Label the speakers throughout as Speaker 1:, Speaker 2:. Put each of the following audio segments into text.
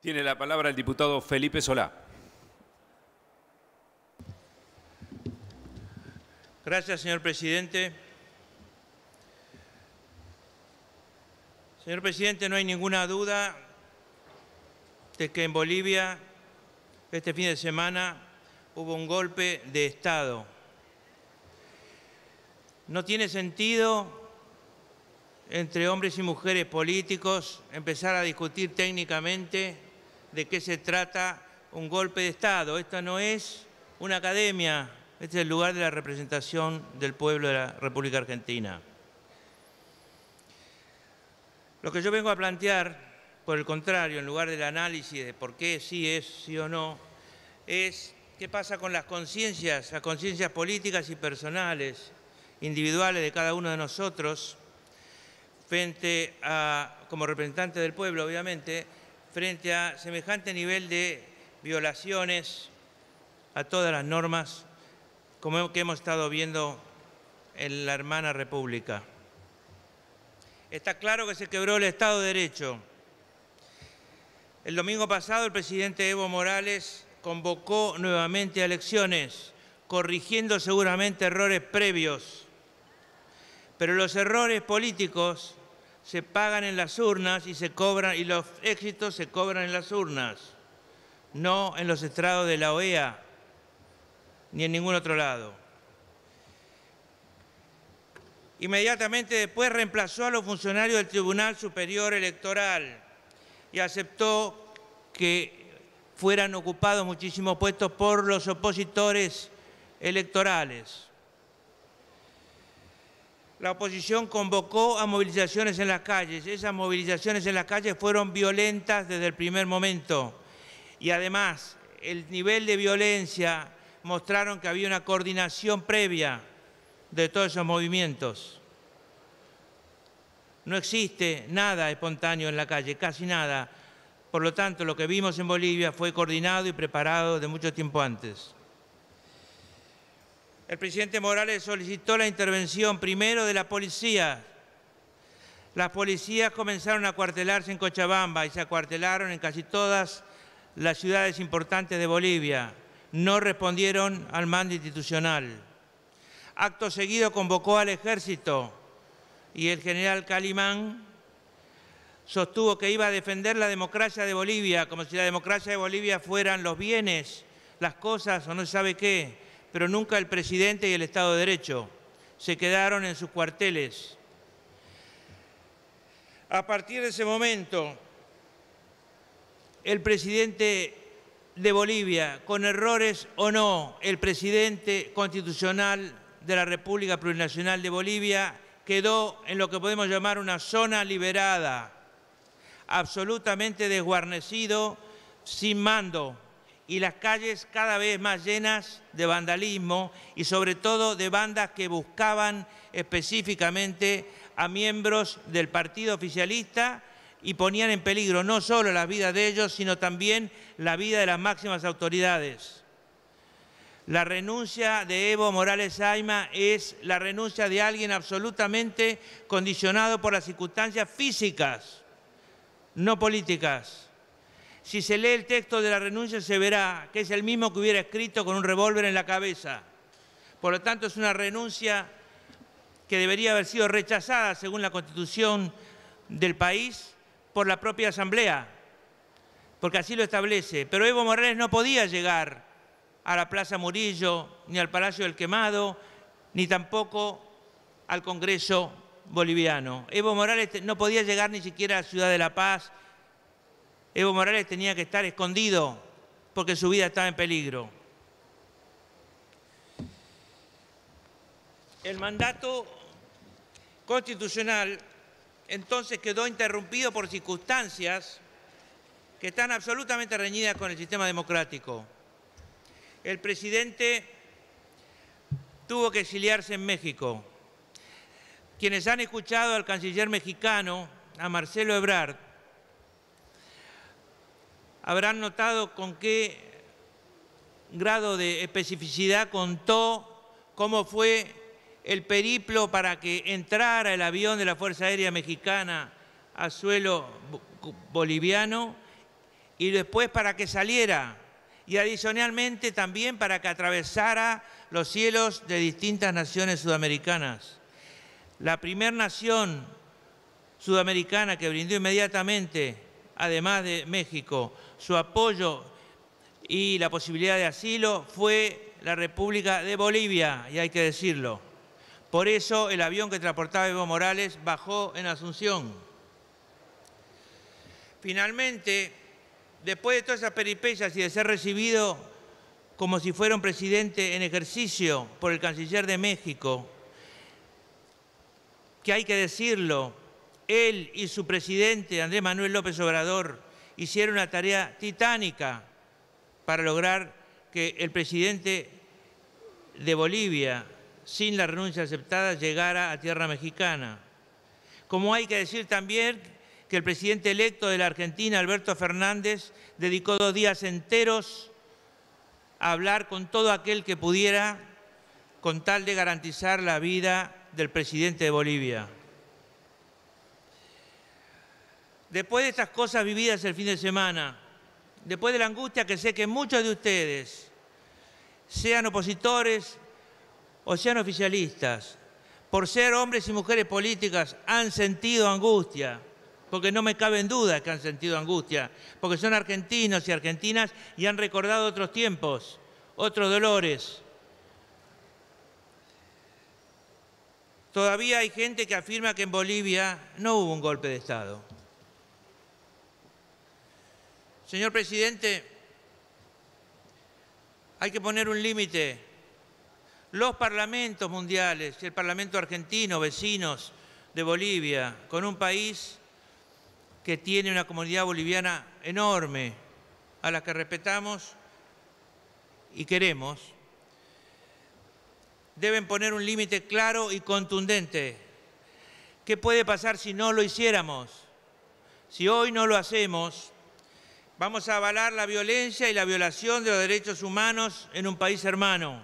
Speaker 1: Tiene la palabra el diputado Felipe Solá. Gracias, señor presidente. Señor presidente, no hay ninguna duda de que en Bolivia este fin de semana hubo un golpe de Estado. No tiene sentido entre hombres y mujeres políticos empezar a discutir técnicamente de qué se trata un golpe de Estado. Esta no es una academia, este es el lugar de la representación del pueblo de la República Argentina. Lo que yo vengo a plantear, por el contrario, en lugar del análisis de por qué sí es, sí o no, es qué pasa con las conciencias, las conciencias políticas y personales, individuales de cada uno de nosotros, frente a, como representante del pueblo, obviamente, frente a semejante nivel de violaciones a todas las normas como que hemos estado viendo en la hermana República. Está claro que se quebró el Estado de Derecho. El domingo pasado el presidente Evo Morales convocó nuevamente a elecciones, corrigiendo seguramente errores previos. Pero los errores políticos se pagan en las urnas y se cobran y los éxitos se cobran en las urnas, no en los estrados de la OEA ni en ningún otro lado. Inmediatamente después reemplazó a los funcionarios del Tribunal Superior Electoral y aceptó que fueran ocupados muchísimos puestos por los opositores electorales la oposición convocó a movilizaciones en las calles. Esas movilizaciones en las calles fueron violentas desde el primer momento. Y además, el nivel de violencia mostraron que había una coordinación previa de todos esos movimientos. No existe nada espontáneo en la calle, casi nada. Por lo tanto, lo que vimos en Bolivia fue coordinado y preparado de mucho tiempo antes. El presidente Morales solicitó la intervención primero de la policía. Las policías comenzaron a cuartelarse en Cochabamba y se acuartelaron en casi todas las ciudades importantes de Bolivia. No respondieron al mando institucional. Acto seguido convocó al ejército y el general Calimán sostuvo que iba a defender la democracia de Bolivia, como si la democracia de Bolivia fueran los bienes, las cosas o no se sabe qué pero nunca el presidente y el Estado de Derecho. Se quedaron en sus cuarteles. A partir de ese momento, el presidente de Bolivia, con errores o no, el presidente constitucional de la República Plurinacional de Bolivia quedó en lo que podemos llamar una zona liberada, absolutamente desguarnecido, sin mando, y las calles cada vez más llenas de vandalismo y sobre todo de bandas que buscaban específicamente a miembros del partido oficialista y ponían en peligro no solo la vida de ellos, sino también la vida de las máximas autoridades. La renuncia de Evo Morales Aima es la renuncia de alguien absolutamente condicionado por las circunstancias físicas, no políticas si se lee el texto de la renuncia se verá que es el mismo que hubiera escrito con un revólver en la cabeza. Por lo tanto, es una renuncia que debería haber sido rechazada según la Constitución del país por la propia Asamblea, porque así lo establece. Pero Evo Morales no podía llegar a la Plaza Murillo, ni al Palacio del Quemado, ni tampoco al Congreso boliviano. Evo Morales no podía llegar ni siquiera a Ciudad de la Paz, Evo Morales tenía que estar escondido porque su vida estaba en peligro. El mandato constitucional entonces quedó interrumpido por circunstancias que están absolutamente reñidas con el sistema democrático. El presidente tuvo que exiliarse en México. Quienes han escuchado al canciller mexicano, a Marcelo Ebrard, habrán notado con qué grado de especificidad contó cómo fue el periplo para que entrara el avión de la Fuerza Aérea Mexicana a suelo boliviano y después para que saliera y adicionalmente también para que atravesara los cielos de distintas naciones sudamericanas. La primera nación sudamericana que brindó inmediatamente, además de México, su apoyo y la posibilidad de asilo fue la República de Bolivia, y hay que decirlo. Por eso el avión que transportaba Evo Morales bajó en Asunción. Finalmente, después de todas esas peripecias y de ser recibido como si fuera un presidente en ejercicio por el canciller de México, que hay que decirlo, él y su presidente, Andrés Manuel López Obrador, hicieron una tarea titánica para lograr que el presidente de Bolivia, sin la renuncia aceptada, llegara a tierra mexicana. Como hay que decir también que el presidente electo de la Argentina, Alberto Fernández, dedicó dos días enteros a hablar con todo aquel que pudiera con tal de garantizar la vida del presidente de Bolivia. después de estas cosas vividas el fin de semana, después de la angustia que sé que muchos de ustedes, sean opositores o sean oficialistas, por ser hombres y mujeres políticas, han sentido angustia, porque no me cabe en duda que han sentido angustia, porque son argentinos y argentinas y han recordado otros tiempos, otros dolores. Todavía hay gente que afirma que en Bolivia no hubo un golpe de Estado. Señor presidente, hay que poner un límite. Los parlamentos mundiales, el Parlamento argentino, vecinos de Bolivia, con un país que tiene una comunidad boliviana enorme, a la que respetamos y queremos, deben poner un límite claro y contundente. ¿Qué puede pasar si no lo hiciéramos? Si hoy no lo hacemos, Vamos a avalar la violencia y la violación de los derechos humanos en un país hermano.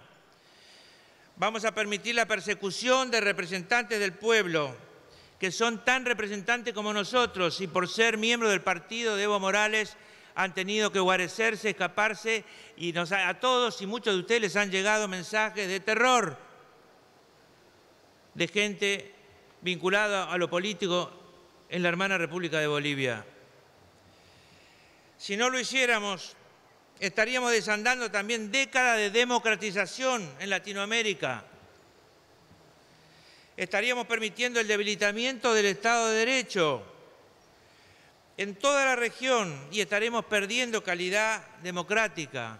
Speaker 1: Vamos a permitir la persecución de representantes del pueblo, que son tan representantes como nosotros y por ser miembro del partido de Evo Morales han tenido que guarecerse, escaparse y a todos y muchos de ustedes les han llegado mensajes de terror de gente vinculada a lo político en la hermana República de Bolivia. Si no lo hiciéramos, estaríamos desandando también décadas de democratización en Latinoamérica. Estaríamos permitiendo el debilitamiento del Estado de Derecho en toda la región y estaremos perdiendo calidad democrática.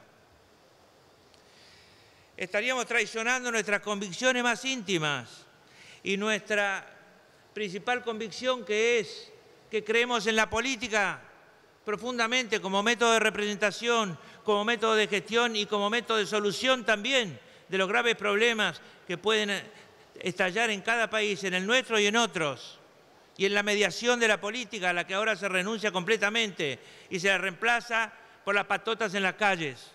Speaker 1: Estaríamos traicionando nuestras convicciones más íntimas y nuestra principal convicción que es que creemos en la política profundamente como método de representación, como método de gestión y como método de solución también de los graves problemas que pueden eh, estallar en cada país, en el nuestro y en otros, y en la mediación de la política, a la que ahora se renuncia completamente y se la reemplaza por las patotas en las calles.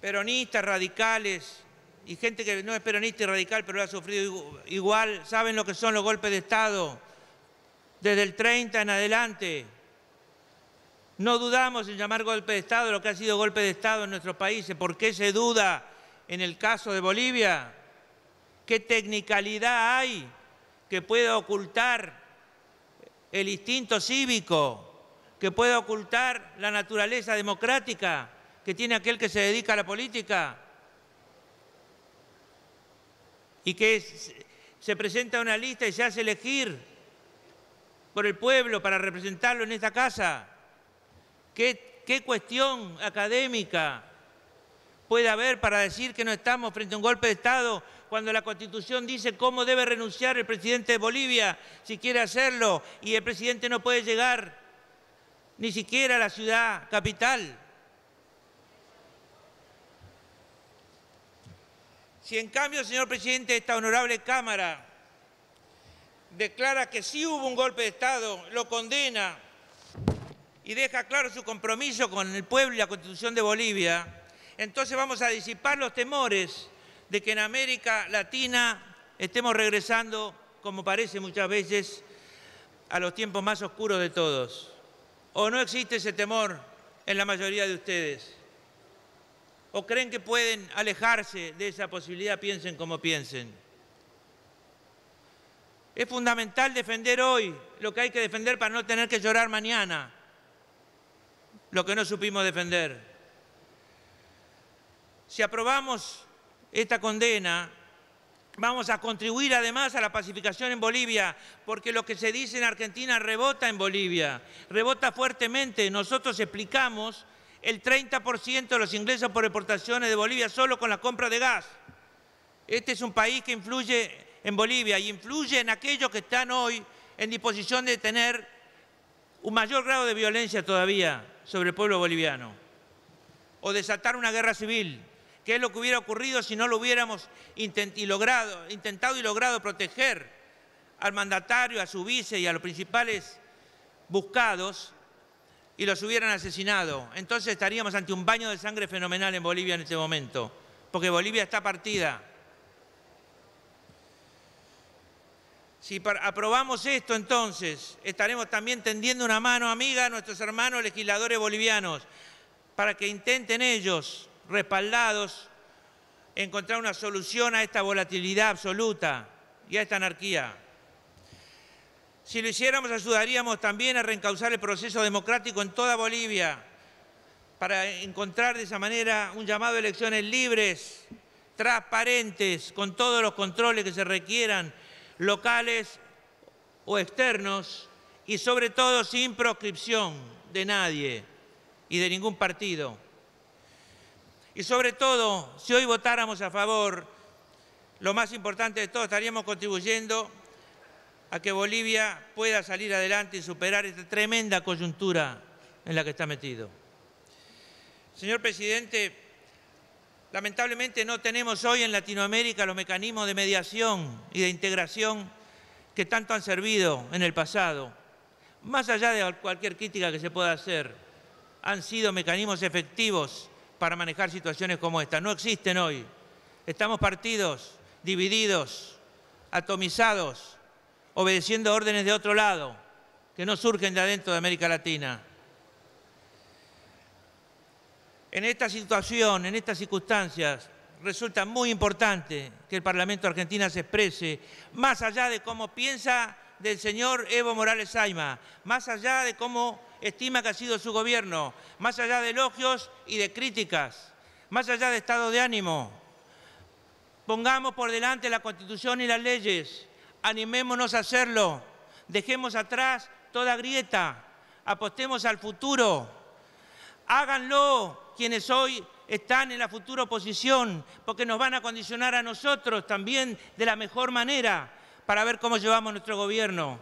Speaker 1: Peronistas, radicales, y gente que no es peronista y radical, pero lo ha sufrido igual, saben lo que son los golpes de Estado desde el 30 en adelante. No dudamos en llamar golpe de Estado lo que ha sido golpe de Estado en nuestros países. ¿Por qué se duda en el caso de Bolivia? ¿Qué tecnicalidad hay que pueda ocultar el instinto cívico, que pueda ocultar la naturaleza democrática que tiene aquel que se dedica a la política? y que se presenta una lista y se hace elegir por el pueblo para representarlo en esta casa. ¿Qué, qué cuestión académica puede haber para decir que no estamos frente a un golpe de Estado cuando la Constitución dice cómo debe renunciar el presidente de Bolivia si quiere hacerlo y el presidente no puede llegar ni siquiera a la ciudad capital? Si en cambio, señor presidente, esta honorable Cámara declara que sí hubo un golpe de Estado, lo condena y deja claro su compromiso con el pueblo y la Constitución de Bolivia, entonces vamos a disipar los temores de que en América Latina estemos regresando, como parece muchas veces, a los tiempos más oscuros de todos. ¿O no existe ese temor en la mayoría de ustedes? o creen que pueden alejarse de esa posibilidad, piensen como piensen. Es fundamental defender hoy lo que hay que defender para no tener que llorar mañana, lo que no supimos defender. Si aprobamos esta condena, vamos a contribuir además a la pacificación en Bolivia, porque lo que se dice en Argentina rebota en Bolivia, rebota fuertemente. Nosotros explicamos el 30% de los ingresos por exportaciones de Bolivia solo con la compra de gas. Este es un país que influye en Bolivia y influye en aquellos que están hoy en disposición de tener un mayor grado de violencia todavía sobre el pueblo boliviano o desatar una guerra civil, que es lo que hubiera ocurrido si no lo hubiéramos intentado y logrado proteger al mandatario, a su vice y a los principales buscados y los hubieran asesinado. Entonces estaríamos ante un baño de sangre fenomenal en Bolivia en este momento, porque Bolivia está partida. Si aprobamos esto, entonces estaremos también tendiendo una mano amiga a nuestros hermanos legisladores bolivianos para que intenten ellos, respaldados, encontrar una solución a esta volatilidad absoluta y a esta anarquía. Si lo hiciéramos, ayudaríamos también a reencauzar el proceso democrático en toda Bolivia para encontrar de esa manera un llamado a elecciones libres, transparentes, con todos los controles que se requieran, locales o externos, y sobre todo sin proscripción de nadie y de ningún partido. Y sobre todo, si hoy votáramos a favor, lo más importante de todo, estaríamos contribuyendo a que Bolivia pueda salir adelante y superar esta tremenda coyuntura en la que está metido. Señor presidente, lamentablemente no tenemos hoy en Latinoamérica los mecanismos de mediación y de integración que tanto han servido en el pasado. Más allá de cualquier crítica que se pueda hacer, han sido mecanismos efectivos para manejar situaciones como esta. No existen hoy. Estamos partidos, divididos, atomizados obedeciendo órdenes de otro lado, que no surgen de adentro de América Latina. En esta situación, en estas circunstancias, resulta muy importante que el Parlamento Argentina se exprese, más allá de cómo piensa del señor Evo Morales Saima, más allá de cómo estima que ha sido su gobierno, más allá de elogios y de críticas, más allá de estado de ánimo. Pongamos por delante la Constitución y las leyes, animémonos a hacerlo, dejemos atrás toda grieta, apostemos al futuro, háganlo quienes hoy están en la futura oposición, porque nos van a condicionar a nosotros también de la mejor manera para ver cómo llevamos nuestro gobierno.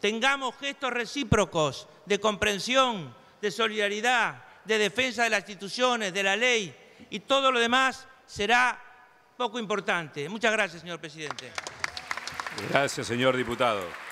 Speaker 1: Tengamos gestos recíprocos de comprensión, de solidaridad, de defensa de las instituciones, de la ley y todo lo demás será poco importante. Muchas gracias, señor presidente. Gracias, señor diputado.